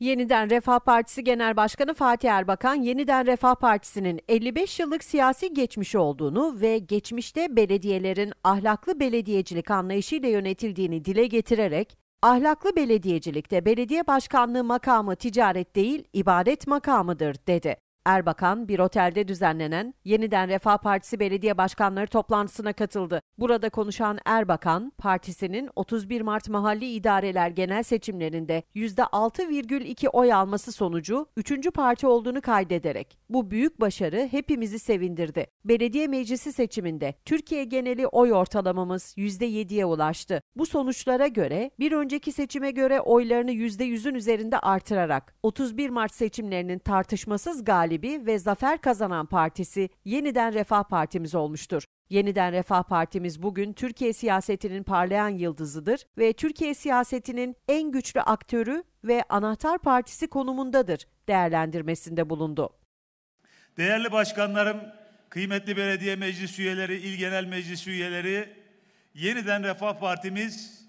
Yeniden Refah Partisi Genel Başkanı Fatih Erbakan, Yeniden Refah Partisi'nin 55 yıllık siyasi geçmişi olduğunu ve geçmişte belediyelerin ahlaklı belediyecilik anlayışıyla yönetildiğini dile getirerek, ahlaklı belediyecilikte belediye başkanlığı makamı ticaret değil, ibadet makamıdır dedi. Erbakan bir otelde düzenlenen Yeniden Refah Partisi belediye başkanları toplantısına katıldı. Burada konuşan Erbakan, partisinin 31 Mart mahalli İdareler genel seçimlerinde %6,2 oy alması sonucu 3. parti olduğunu kaydederek bu büyük başarı hepimizi sevindirdi. Belediye meclisi seçiminde Türkiye geneli oy ortalamamız %7'ye ulaştı. Bu sonuçlara göre bir önceki seçime göre oylarını %100'ün üzerinde artırarak 31 Mart seçimlerinin tartışmasız galibi galibi ve zafer kazanan partisi yeniden Refah Partimiz olmuştur. Yeniden Refah Partimiz bugün Türkiye siyasetinin parlayan yıldızıdır ve Türkiye siyasetinin en güçlü aktörü ve anahtar partisi konumundadır değerlendirmesinde bulundu. Değerli başkanlarım, kıymetli belediye meclis üyeleri, il genel meclis üyeleri, yeniden Refah Partimiz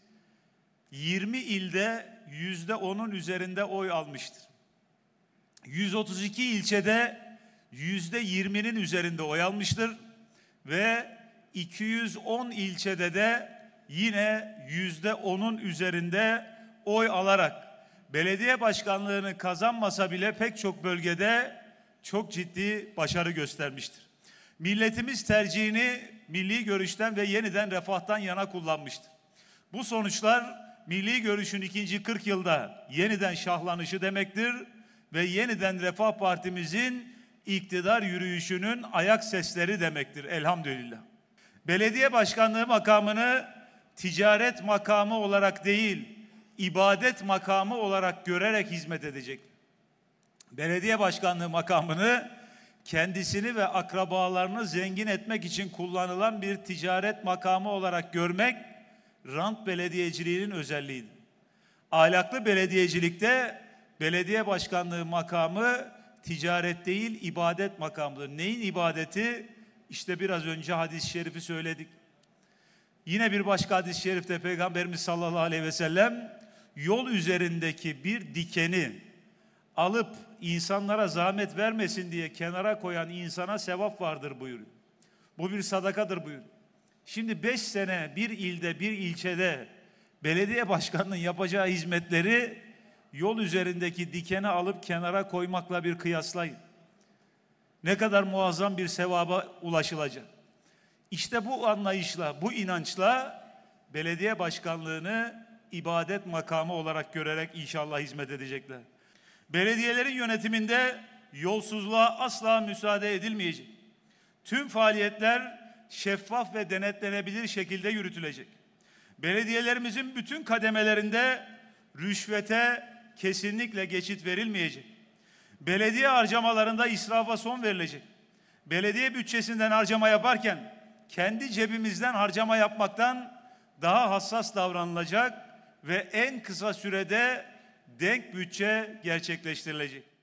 20 ilde %10'un üzerinde oy almıştır. 132 ilçede yüzde %20'nin üzerinde oy almıştır ve 210 ilçede de yine yüzde %10'un üzerinde oy alarak belediye başkanlığını kazanmasa bile pek çok bölgede çok ciddi başarı göstermiştir. Milletimiz tercihini milli görüşten ve yeniden refahtan yana kullanmıştır. Bu sonuçlar milli görüşün ikinci 40 yılda yeniden şahlanışı demektir ve yeniden Refah Partimizin iktidar yürüyüşünün ayak sesleri demektir elhamdülillah. Belediye başkanlığı makamını ticaret makamı olarak değil, ibadet makamı olarak görerek hizmet edecek. Belediye başkanlığı makamını kendisini ve akrabalarını zengin etmek için kullanılan bir ticaret makamı olarak görmek rant belediyeciliğinin özelliğidir. Ahlaklı belediyecilikte belediye başkanlığı makamı ticaret değil ibadet makamıdır. Neyin ibadeti? İşte biraz önce hadis-i şerifi söyledik. Yine bir başka hadis-i şerifte Peygamberimiz sallallahu aleyhi ve sellem yol üzerindeki bir dikeni alıp insanlara zahmet vermesin diye kenara koyan insana sevap vardır buyuruyor. Bu bir sadakadır buyuruyor. Şimdi beş sene bir ilde bir ilçede belediye başkanının yapacağı hizmetleri yol üzerindeki dikeni alıp kenara koymakla bir kıyaslayın. Ne kadar muazzam bir sevaba ulaşılacak. İşte bu anlayışla, bu inançla belediye başkanlığını ibadet makamı olarak görerek inşallah hizmet edecekler. Belediyelerin yönetiminde yolsuzluğa asla müsaade edilmeyecek. Tüm faaliyetler şeffaf ve denetlenebilir şekilde yürütülecek. Belediyelerimizin bütün kademelerinde rüşvete, kesinlikle geçit verilmeyecek. Belediye harcamalarında israfa son verilecek. Belediye bütçesinden harcama yaparken kendi cebimizden harcama yapmaktan daha hassas davranılacak ve en kısa sürede denk bütçe gerçekleştirilecek.